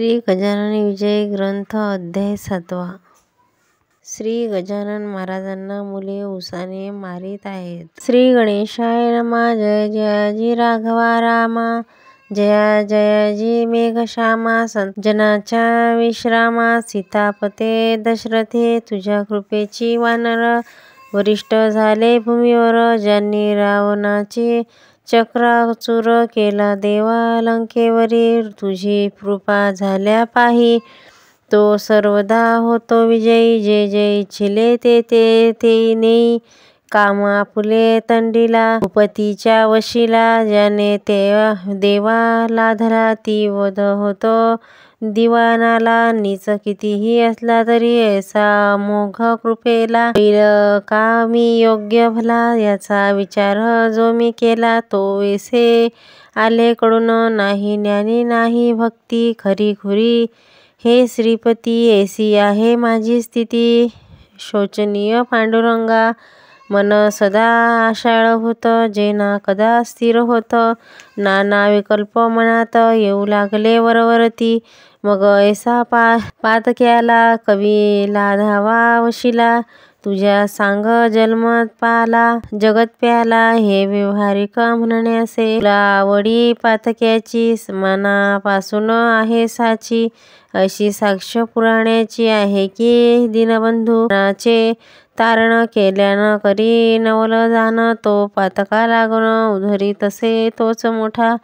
श्री गजानन विजय ग्रंथ अध्याय सातवा श्री गजानन महाराजांना मुले उसाने मारीत आहेत श्री गणेशाय रमा जय जयाजी राघवा रामा जया जयाजी मेघश्यामा श्यामा जनाच्या विश्रामा सीतापते दशरथे तुझ्या कृपेची वानर वरिष्ठ झाले भूमीवर ज्यांनी रावणाचे चक्राचूर केला देवा लंकेवरी तुझी कृपा झाल्या पाहि तो सर्वदा होतो विजयी जे जे इच्छिले ते ते नेई कामा फुले तंडीला उपतीच्या वशीला ज्याने ते देवा लाधला ती वध होतो दिवानाला नीच कितीही असला तरी ऐसा मोघ कृपेला होईल का मी योग्य भला याचा विचार जो मी केला तो वेसे आले कडून नाही ज्ञानी नाही भक्ती खरी खुरी हे श्रीपती ऐसी आहे माझी स्थिती शोचनीय पांडुरंगा मन सदा आषाढ जे ना कदा स्थिर होतं नाना विकल्प मनात येऊ लागले वरवरती मग ऐसा पा पातक्याला कवीला लाधावा वशिला तुझ्या सांग जन्मत पाला जगत प्याला हे व्यवहारिक म्हणण्याचे तुला आवडी पातक्याची मनापासून आहे साची अशी साक्ष पुराण्याची आहे की दिनबंधू नाचे तारण केल्यानं करी नवल जाण तो पातका लागून उधरी तसे तोच मोठा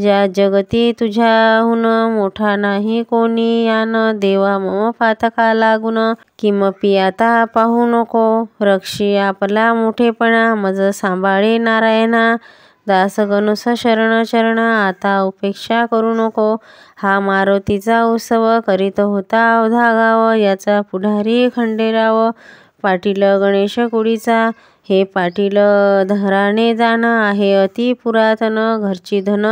ज्या जगती हुन मोठा नाही कोणी यान देवा मम पातका लागून किम आता पाहू नको रक्षी आपला मोठेपणा मज सांभाळे नारायणा दासगनुस शरण चरण आता उपेक्षा करू नको हा मारुतीचा उत्सव करीत होता अवधागाव याचा पुढारी खंडेराव पाटील गणेश कुडीचा, हे पाटील धराने जाणं आहे अति पुरातन घरची धन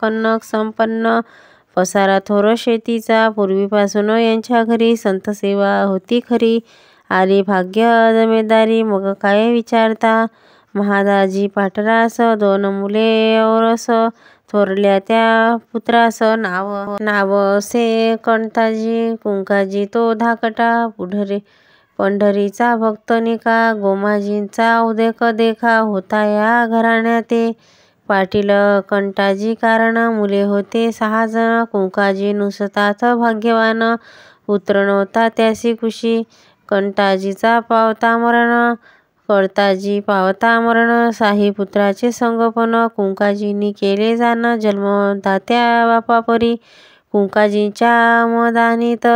कनक संपन्न पसारा थोर शेतीचा पूर्वीपासून यांच्या घरी संतसेवा होती खरी आली भाग्य जमेदारी मग काय विचारता महादाजी पाटरास दोन मुले औरस थोरल्या त्या पुत्रास नाव नाव असे कणताजी कुंकाजी तो धाकटा पुढरे पंढरीचा भक्त निका गोमाजींचा उदेक देखा होता या ते पाटील कंटाजी कारण मुले होते सहाजण कुंकाजी नुसतात भाग्यवान पुत्र नव्हता त्यासी खुशी कंटाजीचा पावता मरण कळताजी पावता मरण साही पुत्राचे संगोपन कुंकाजींनी केले जाणं जन्मदात्या बापापरी कुंकाजींच्या मदानीत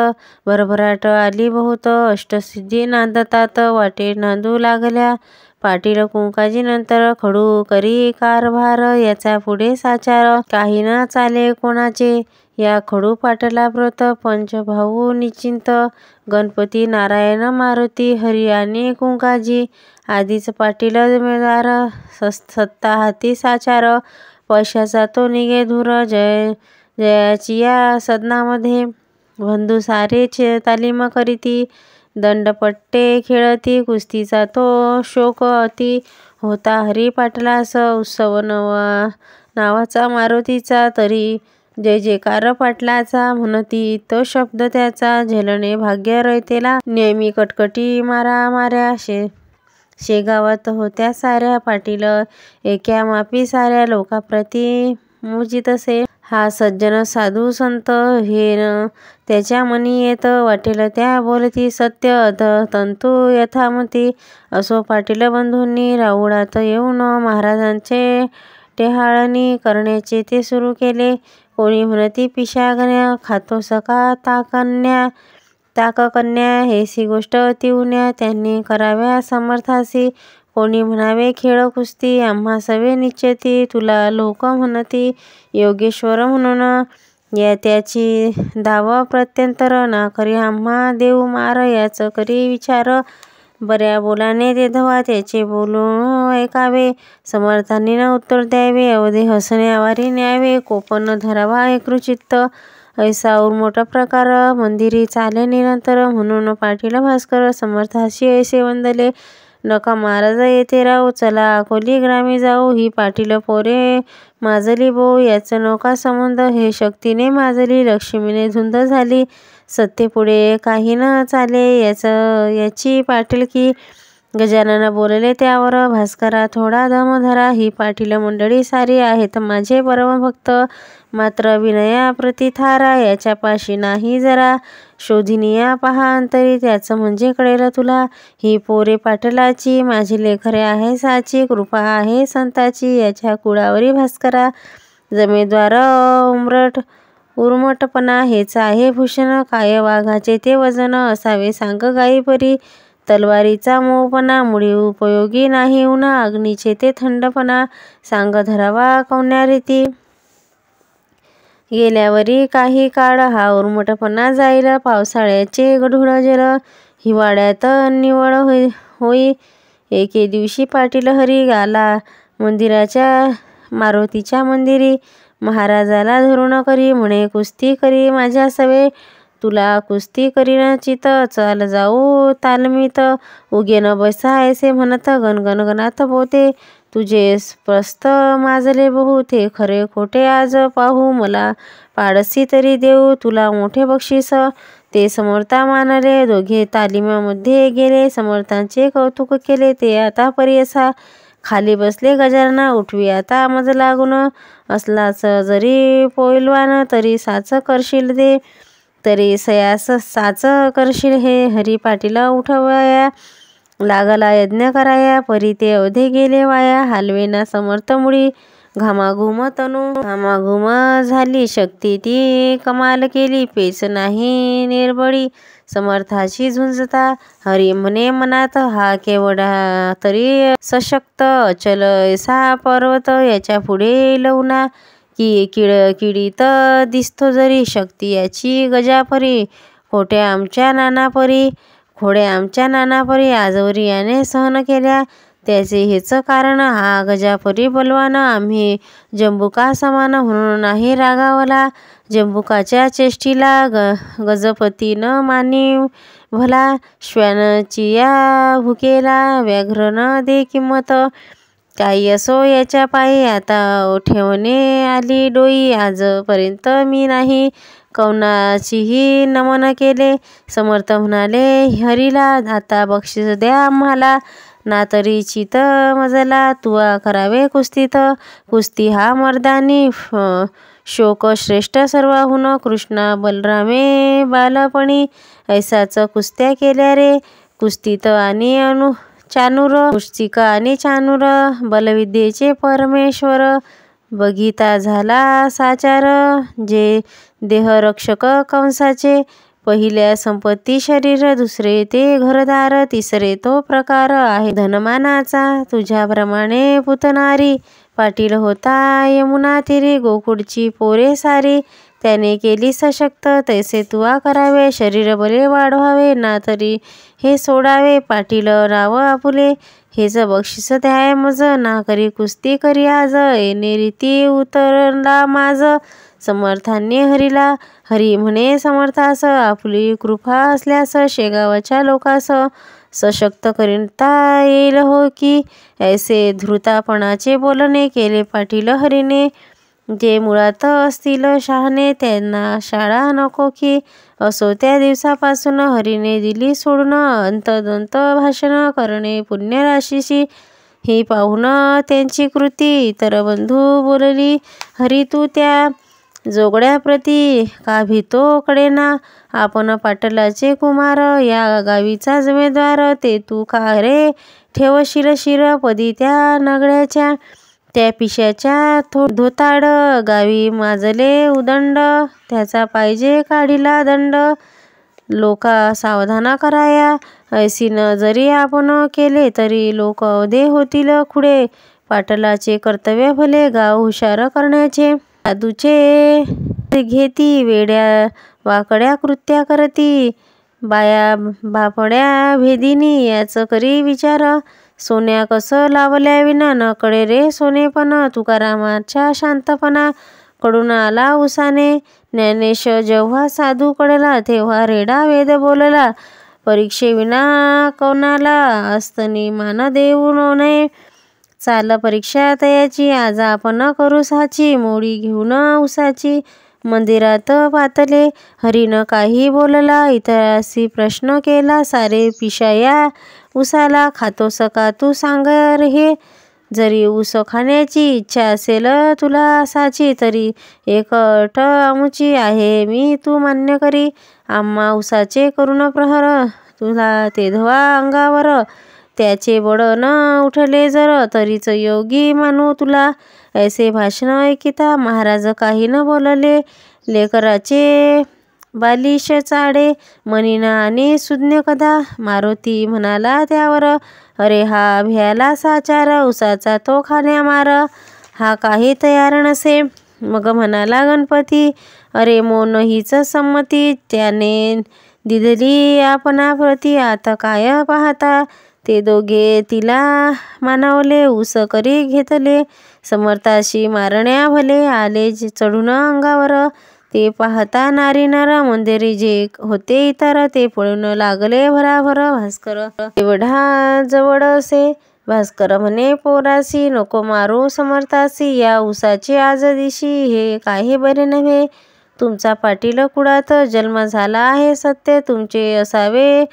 भरभराट आली बहुत अष्टसिद्धी नांदतात वाटे नांदू लागल्या पाटील नंतर खडू करी कारभार याचा पुढे साचार काही ना चाले कोणाचे या खडू पाटला व्रत भाऊ निश्चिंत गणपती नारायण मारुती हरियाणे कुंकाजी आधीच पाटील उमेदवार सत्ता हाती साचार पैशाचा तो निघे धुर जय या सदनामध्ये सारे चे तालीम करीती दंडपट्टे खेळती कुस्तीचा तो शोक अति होता हरी पाटलास उत्सव नवा नावाचा मारुतीचा तरी जय जयकार पाटलाचा म्हणती तो शब्द त्याचा झेलणे भाग्य रयतेला नेहमी कटकटी मारा माऱ्या शे शेगावात होत्या साऱ्या पाटील एका मापी साऱ्या लोकाप्रती मुजित असे हा सज्जन साधू संत हे न त्याच्या मनी येत वाटेल त्या बोलती सत्य अध तंतू यथामती असो पाटील बंधूंनी राऊळात येऊन महाराजांचे टेहाळणी करण्याचे ते सुरू केले कोणी म्हणती पिशागण्या खातो सका ताकन्या ताककन्या हेसी गोष्ट तिवण्या त्यांनी कराव्या समर्थासी कोणी म्हणावे खेळ कुस्ती आम्हा सवे निश्चती तुला लोक म्हणती योगेश्वर म्हणून या त्याची धाव प्रत्यंतर ना करी आम्हा देव मार याच करी विचार बऱ्या बोलाने ते धवा त्याचे बोलून ऐकावे समर्थांनी उत्तर द्यावे अवधे हसणे आवारी न्यावे कोपन धरावा एकरुचित्त ऐसा मोठा प्रकार मंदिरी चाले निरंतर म्हणून पाटील भास्कर समर्थाशी ऐसे वंदले नका महाराज येथे राहू चला अकोली ग्रामी जाऊ ही पाटील पोरे माजली बो याचं नका संबंध हे शक्तीने माजली लक्ष्मीने झुंद झाली पुढे काही न चाले याचं याची पाटील की गजानन बोलले त्यावर भास्करा थोडा दम धरा ही पाटील मंडळी सारी आहेत माझे परमभक्त मात्र प्रतिथारा याच्यापाशी नाही जरा शोधिनिया पहा अंतरी त्याचं म्हणजे कळेल तुला ही पोरे पाटलाची माझी लेखरे आहे साची कृपा आहे संताची याच्या कुळावरी भास्करा जमेद्वार उमरट उर्मटपणा हेच आहे भूषण काय वाघाचे ते वजन असावे सांग गाईपरी तलवारीचा मोपणा मुळी उपयोगी नाही उन्हा अग्नीचे ते थंडपणा सांग धरावा कवण्या रीती गेल्यावरही काही काळ हा उर्मटपणा जायला पावसाळ्याचे गढूळ जर हिवाळ्यात निवळ होई होई एके दिवशी पाटील हरी गाला मंदिराच्या मारुतीच्या मंदिरी महाराजाला धरुण करी म्हणे कुस्ती करी माझ्या सवे तुला कुस्ती करीन चित चल जाऊ तालमीत उगे न बसा ऐसे म्हणत गणगणगणात बोते तुझे प्रस्थ माजले बहू, ते खरे खोटे आज पाहू मला पाडसी तरी देऊ तुला मोठे बक्षीस ते समर्था मानले दोघे तालिमामध्ये गेले समर्थांचे कौतुक केले ते आता परियसा खाली बसले गजाना उठवी आता मज लागून असलाच जरी पोईलवान तरी साच करशील दे तरी सयास साच करशील हे हरी पाटीला उठवया लागला यज्ञ कराया परी ते अवधे गेले वाया हालवेना समर्थमुळी घामाघुम तनु घामाघुम झाली शक्ती ती कमाल केली पेच नाही निर्बळी समर्थाची झुंजता हरी म्हणे मनात हा केवढा तरी सशक्त चल ऐसा पर्वत याच्या पुढे लवना की किळ किडीत दिसतो जरी शक्ती याची गजापरी खोट्या आमच्या नानापरी खोडे आमच्या नानापरी आजवरी याने सहन केल्या त्याचे हेच कारण हा गजापरी बलवान आम्ही जंबुका समान म्हणून नाही रागावला जंबुकाच्या चेष्टीला ग गजपती न मानी भला या भुकेला व्याघ्र न दे किंमत काही असो याच्या पायी आता ठेवणे आली डोई आजपर्यंत मी नाही कवनाचीही नमन केले समर्थ म्हणाले हरीला आता बक्षीस द्या आम्हाला ना तरी चित मजला तुवा करावे कुस्तीत कुस्ती हा मर्दानी शोक सर्व हुन कृष्णा बलरामे बालपणी ऐसाच कुस्त्या केल्या रे कुस्तीत आणि अनु चानुर कुस्तिका आणि चानुर बलविद्येचे परमेश्वर बगीता झाला साचार जे देहरक्षक कंसाचे पहिल्या संपत्ती शरीर दुसरे ते घरदार तिसरे तो प्रकार आहे धनमानाचा तुझ्याप्रमाणे पुतनारी पाटील होता यमुना तिरी गोकुळची पोरे सारी त्याने केली सशक्त तैसे तुवा करावे शरीर बरे वाढवावे ना तरी हे सोडावे पाटील राव आपुले हेच बक्षीस द्याय मज ना करी कुस्ती करी आज येणे रीती उतरला माझ समर्थांनी हरिला हरी म्हणे समर्थास आपली कृपा असल्यास शेगावाच्या लोकास सशक्त करीता येईल हो की ऐसे धृतापणाचे बोलणे केले पाटील हरीने जे मुळात असतील शहाणे त्यांना शाळा नको की असो त्या दिवसापासून हरीने दिली सोडणं अंतदंत भाषण करणे पुण्यराशीशी ही पाहून त्यांची कृती इतर बंधू बोलली हरी तू त्या जोगड्याप्रती का भीतो ना आपण पाटलाचे कुमार या गावीचा जमेदवार ते तू का रे ठेव शिर शिर पदी त्या नगड्याच्या त्या पिशाच्या थो धोताड गावी माजले उदंड त्याचा पाहिजे काढिला दंड लोका सावधाना कराया ऐसीनं जरी आपण केले तरी लोक अवधे होतील खुडे पाटलाचे कर्तव्य भले गाव हुशार करण्याचे साधूचे घेती वेड्या वाकड्या कृत्या करती बाया बापड्या भेदिनी याच करी विचार सोन्या कसं लावल्या विना नकडे रे सोनेपणा तुकारामाच्या शांतपणा कडून आला उसाने ज्ञानेश जेव्हा साधू कळला तेव्हा रेडा वेद बोलला परीक्षेविना कोणाला अस्तनी मान देऊ नये चाल परीक्षा तयाची आज आपण करू साची मोडी घेऊन उसाची मंदिरात पातले हरीनं काही बोलला इतरासी प्रश्न केला सारे पिशाया उसाला खातो सका तू सांग रे जरी ऊस खाण्याची इच्छा असेल तुला साची तरी एक अट आमची आहे मी तू मान्य करी आम्हा उसाचे करून प्रहर तुला ते धवा अंगावर त्याचे बड़ न उठले जर तरीच योगी मानू तुला ऐसे भाषण ऐकिता महाराज काही न बोलले लेकराचे बालिश चाडे मनीना आणि सुज्ञ कदा मारुती म्हणाला त्यावर अरे हा भ्याला साचार उसाचा तो खाण्या मार हा काही तयार नसे मग म्हणाला गणपती अरे मोन हीच संमती त्याने दिदली आपणाप्रती आता काय पाहता ते दोघे तिला मानावले उस करी घेतले समर्थाशी मारण्या भले आले चढून अंगावर ते पाहता नारी नारा मंदिरी जे होते इतर ते पळून लागले भराभर भास्कर एवढा जवळ असे भास्कर म्हणे पोरासी नको मारू समर्थासी या उसाचे आज दिशी हे काही बरे नव्हे तुमचा पाटील कुळात जन्म झाला आहे सत्य तुमचे असावे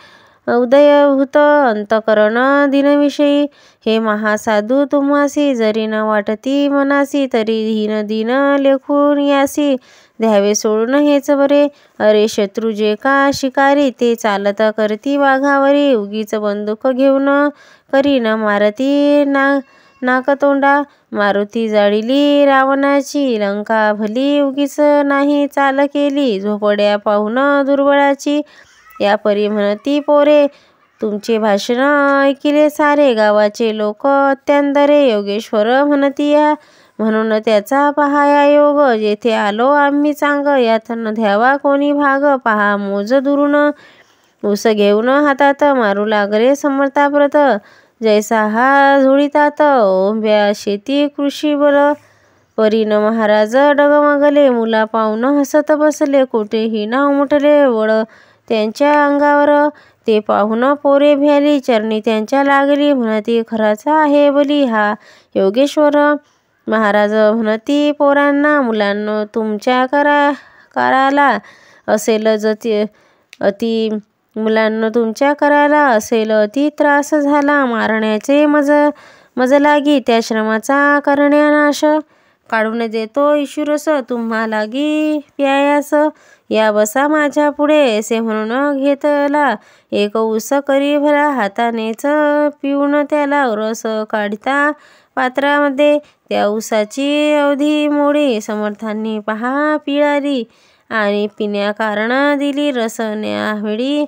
उदयभूत अंतकरण दिनविषयी हे महासाधू तुम्हासी जरी न वाटती मनासी तरी दिन दिन लेखून यासी द्यावे सोडून हेच बरे अरे शत्रू जे का शिकारी ते चालत करती वाघावरी उगीच बंदूक घेऊन करीन मारती ना नाकतोंडा मारुती जाळीली रावणाची लंका भली उगीच नाही चाल केली झोपड्या पाहून दुर्बळाची या परी म्हणती पोरे तुमचे भाषण ऐकिले सारे गावाचे लोक अत्यंत रे योगेश्वर म्हणती या म्हणून त्याचा पहाया योग जेथे आलो आम्ही चांग यात ध्यावा कोणी भाग पहा मोज दुरून उस घेऊन हातात मारू लागले समर्थाप्रत जैसा हा झुळीतात ओंब्या शेती कृषी बल परीन महाराज डगमगले मुला पाहून हसत बसले कुठेही ना उमटले वळ त्यांच्या अंगावर ते पाहून पोरे भ्याली चरणी त्यांच्या लागली म्हणती खराचा आहे बली हा योगेश्वर महाराज म्हणती पोरांना मुलांना तुमच्या करा कराला असेल जती अति मुलांना तुमच्या करायला असेल अति त्रास झाला मारण्याचे मज मज लागी त्या श्रमाचा करण्यानाश काढून देतो ईश्वरस तुम्हाला गी प्यायास या बसा माझ्या पुढे असे म्हणून घेतला एक उस करी भरा हातानेच पिऊन त्याला रस काढता पात्रामध्ये त्या उसाची अवधी मोडी समर्थांनी पहा पिळाली आणि पिण्याकारण दिली न्यावेळी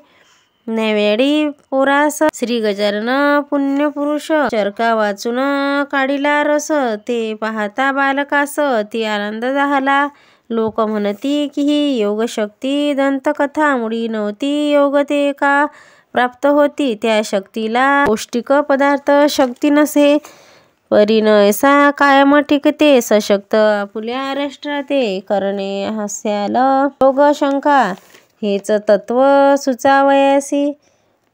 नैवेळी पोरास श्री गजानन पुरुष चरका वाचून काढिला रस ते पाहता बालकास ती आनंद झाला लोक म्हणती की ही योगशक्ती मुळी नव्हती योग ते का प्राप्त होती त्या शक्तीला पौष्टिक पदार्थ शक्ती नसे परिणयसा कायम टिकते सशक्त आपुल्या राष्ट्राते करणे हास्याल योग शंका हेच तत्व सुचावयासी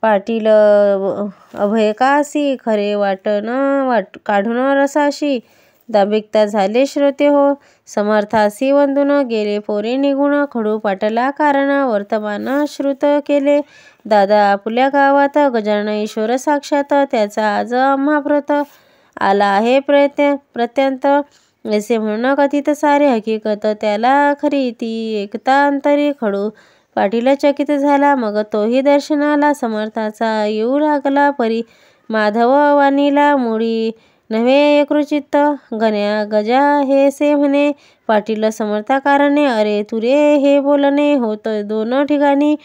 पाटील अभयकासी खरे वाटण वाट काढून रसाशी दाभिकता झाले श्रोते हो समर्थासी वंदून गेले पोरे निघून खडू पाटला कारण वर्तमान श्रुत केले दादा आपल्या गावात गजान ईश्वर साक्षात त्याचा आज आम्हाप्रत आला आहे प्रत्य प्रत्यंत असे म्हणणं कथित सारे हकीकत त्याला खरी ती एकता अंतरी खडू पाटील चकित झाला मग तोही दर्शनाला समर्थाचा येऊ लागला परी माधव वाणीला मुळी नव्हे कृचित गण्या गजा हे से म्हणे पाटील समर्था कारणे अरे तुरे हे बोलणे होत दोन ठिकाणी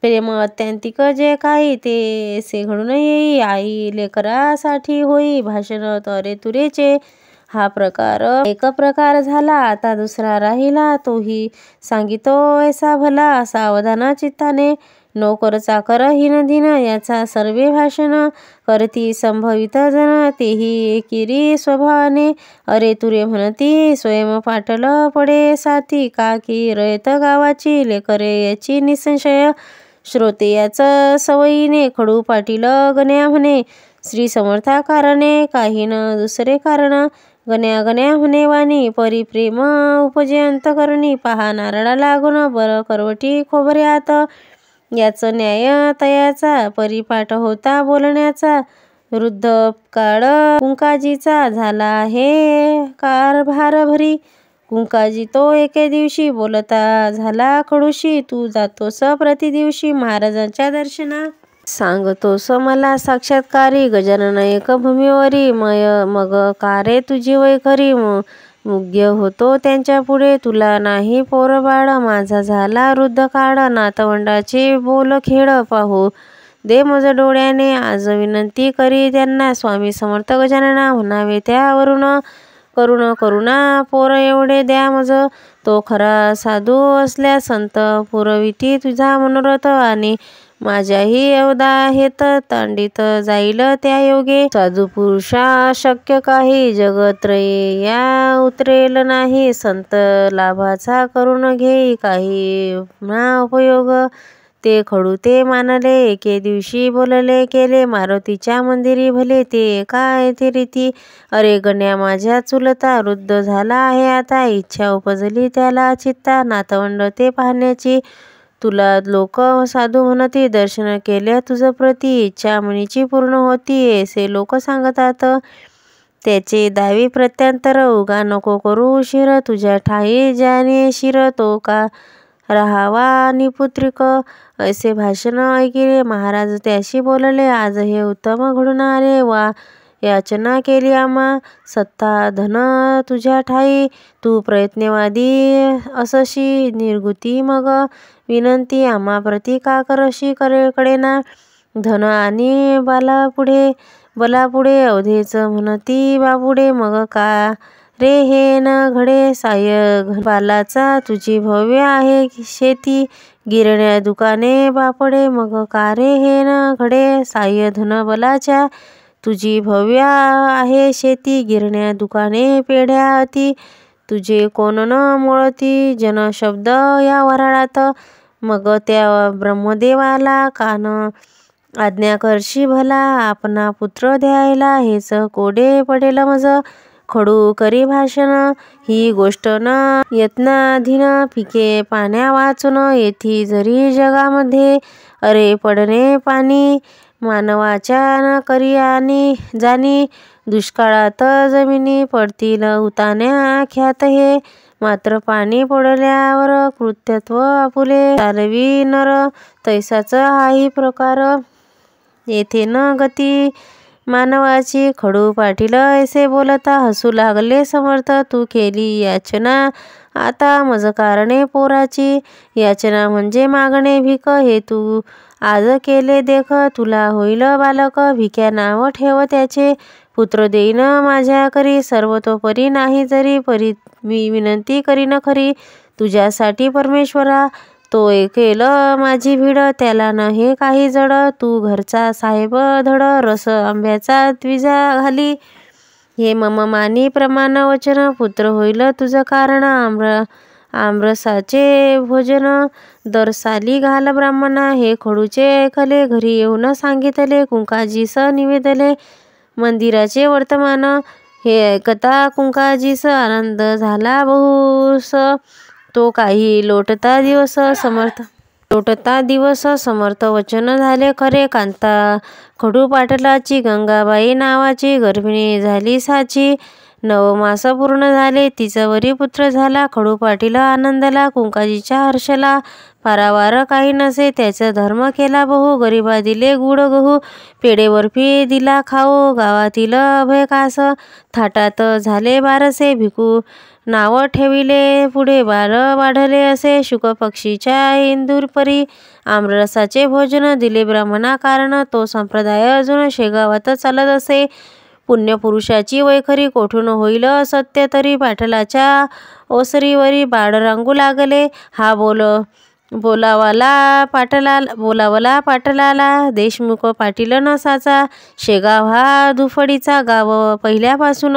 प्रेम अत्यंतिक जे काही ते से घडून येई आई लेकरासाठी होई भाषण तरे तुरेचे हा प्रकार एक प्रकार झाला आता दुसरा राहिला तोही सांगितो ऐसा भला सावधाना चित्ताने नोकर चाकर दिन याचा सर्वे भाषण करती संभवित जण तेही एकिरी स्वभावाने अरे तुरे म्हणती स्वयं पाटल पडे साथी काकी रयत गावाची लेकरे याची निसंशय श्रोते याचं सवयीने खडू पाटील गण्या म्हणे श्री समर्था कारणे काही न दुसरे कारण गण्या गण्या म्हणे वाणी परिप्रेम उपजयंत करणी पहा नारळा लागून बरं करवटी खोबऱ्यात याचं न्याय तयाचा परिपाठ होता बोलण्याचा वृद्ध काळ कुंकाजीचा झाला आहे कारभार भरी कुंकाजी तो एके दिवशी बोलता झाला खडूशी तू जातोस प्रतिदिवशी महाराजांच्या दर्शना सांगतोस मला साक्षात्कारी गजानन एक भूमीवरी मय मग कारे तुझी वैखरी मुग्य होतो त्यांच्या पुढे तुला नाही पोरबाळ माझा झाला वृद्ध काळ नातवंडाचे बोल खेळ पाहू दे मज डोळ्याने आज विनंती करी त्यांना स्वामी समर्थ गजानना म्हणावे त्यावरून करुण करुणा पोर एवढे द्या मज तो खरा साधू असल्या संत पुरविती तुझा मनोरथ आणि माझ्याही एवढा आहेत तर तांडीत जाईल त्या योगे साधू पुरुषा शक्य काही जगत्रये या उतरेल नाही संत लाभाचा करून घेई काही ना उपयोग ते खडू ते मानले एके दिवशी बोलले केले मारुतीच्या मंदिरी भले ते काय ते रीती अरे गण्या माझ्या चुलता वृद्ध झाला आहे आता इच्छा उपजली त्याला चित्ता नातवंड ते पाहण्याची तुला लोक साधू म्हणते दर्शन केल्या तुझं प्रति इच्छा मुनीची पूर्ण होती असे लोक सांगतात त्याचे दहावी प्रत्यंतर उगा नको करू शिर तुझ्या ठाई ज्याने शिर तो का राहावा आणि पुत्रिक असे भाषण ऐकिले महाराज त्याशी बोलले आज हे उत्तम घडून आले वा याचना केली आम्हा सत्ता धन तुझ्या ठाई तू प्रयत्नवादी असशी निर्गुती मग विनंती आम्हा करेकडे ना धन आणि बालापुढे बलापुढे अवधेच म्हणती बापुढे मग का रे हे न घडे साय बालाचा तुझी भव्य आहे शेती गिरण्या दुकाने बापडे मग का रे हे न घडे साय धन बलाच्या तुझी भव्य आहे शेती गिरण्या दुकाने पेढ्या अति तुझे कोण न मोळती शब्द या वराळात मग त्या ब्रह्मदेवाला कान आज्ञा करशी भला आपना पुत्र द्यायला हेच कोडे पडेल मज खडू करी भाषण ही गोष्ट न यत्नाधीन पिके पाण्या वाचून येथी जरी जगामध्ये अरे पडणे पाणी मानवाच्या न करी आणि जाणी दुष्काळात जमिनी पडतील उतान्या ख्यात हे मात्र पाणी पडल्यावर कृत्यत्व आपुले चालवी नर हाही प्रकार येथे न गती मानवाची खडू पाटील ऐसे बोलता हसू लागले समर्थ तू केली याचना आता मज कारणे पोराची याचना म्हणजे मागणे भिक हे तू आज केले देख तुला होईल बालक भिक्या नाव ठेव त्याचे पुत्र देईन माझ्या करी सर्वतोपरी नाही जरी परी मी विनंती करीन खरी तुझ्यासाठी परमेश्वरा तो एकेल माझी भिड त्याला न हे काही जड तू घरचा साहेब धड रस आंब्याचा द्विजा घाली हे मम मानी प्रमाण वचन पुत्र होईल तुझं कारण आम्र आमरसाचे भोजन साली घाल ब्राह्मणा हे खडूचे ऐकले घरी येऊन सांगितले स निवेदले मंदिराचे वर्तमान हे कथा कुंकाजीस आनंद झाला बहुस तो काही लोटता दिवस समर्थ लोटता दिवस समर्थ वचन झाले खरे कांता खडू पाटलाची गंगाबाई नावाची गर्भिणी झाली साची नवमासा पूर्ण झाले तिचा पुत्र झाला खडू आनंदला आनंदला कुंकाजीच्या हर्षला पारावार काही नसे त्याचा धर्म केला बहु गरिबा दिले गुड गहू पेडे बर्फी दिला खाऊ गावातील अभयकास थाटात झाले बारसे भिकू नाव ठेविले पुढे बार वाढले असे पक्षीच्या इंदूरपरी आमरसाचे भोजन दिले ब्राह्मणा कारण तो संप्रदाय अजून शेगावात चालत असे पुरुषाची वैखरी कोठून होईल सत्य तरी पाटलाच्या ओसरीवरी बाळ रांगू लागले हा बोल बोलावाला पाटला बोलावला पाटलाला देशमुख पाटील नसाचा शेगाव हा दुफडीचा गाव पहिल्यापासून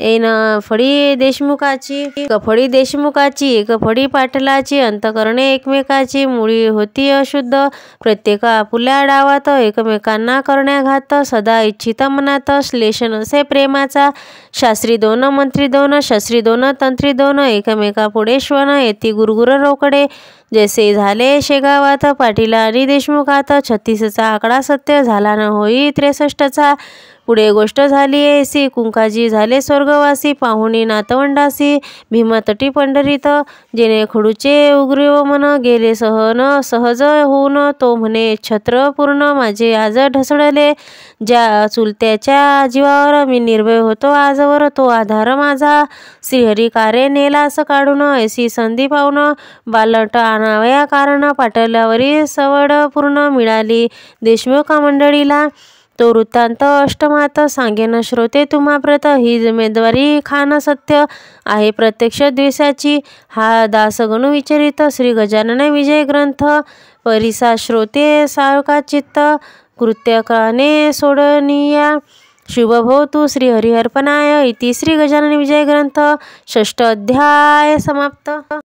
येन फळी देशमुखाची फळी देशमुखाची फळी पाटलाची अंतकरणे एकमेकाची मुळी होती अशुद्ध प्रत्येक आपुल्या डावात एकमेकांना करण्याघात सदा इच्छित मनात श्लेषण असे प्रेमाचा शास्त्री दोन मंत्री दोन शास्त्री दोन तंत्री दोन एकमेका पुढे श्वन येती गुरगुर रोकडे जैसे झाले शेगावात पाटील आणि देशमुखात छत्तीसचा आकडा सत्य झाला न होई त्रेसष्टचा पुढे गोष्ट झाली ऐसी कुंकाजी झाले स्वर्गवासी पाहुणी नातवंडासी भीमतटी पंढरीत जेणे खडूचे उग्रीव मन गेले सहन सहज होऊन तो म्हणे छत्र पूर्ण माझे आज ढसडले ज्या चुलत्याच्या जीवावर मी निर्भय होतो आजवर तो आधार माझा श्रीहरी कारे नेलास काढून ऐसी संधी पाहून बालट नव्या कारणा पाठवल्यावरील सवड पूर्ण मिळाली देशमुखा मंडळीला तो वृत्तांत अष्टमात सांगेन श्रोते तुम्हाप्रत ही जिम्मेदारी खान सत्य आहे प्रत्यक्ष द्वेषाची हा दासगणू विचारित श्री गजानन विजय ग्रंथ परिसा श्रोते सावका चित्त कृत्यकाने सोडनिया शुभ तू श्री हरिहरपनाय इति श्री गजानन विजय ग्रंथ षष्ठ अध्याय समाप्त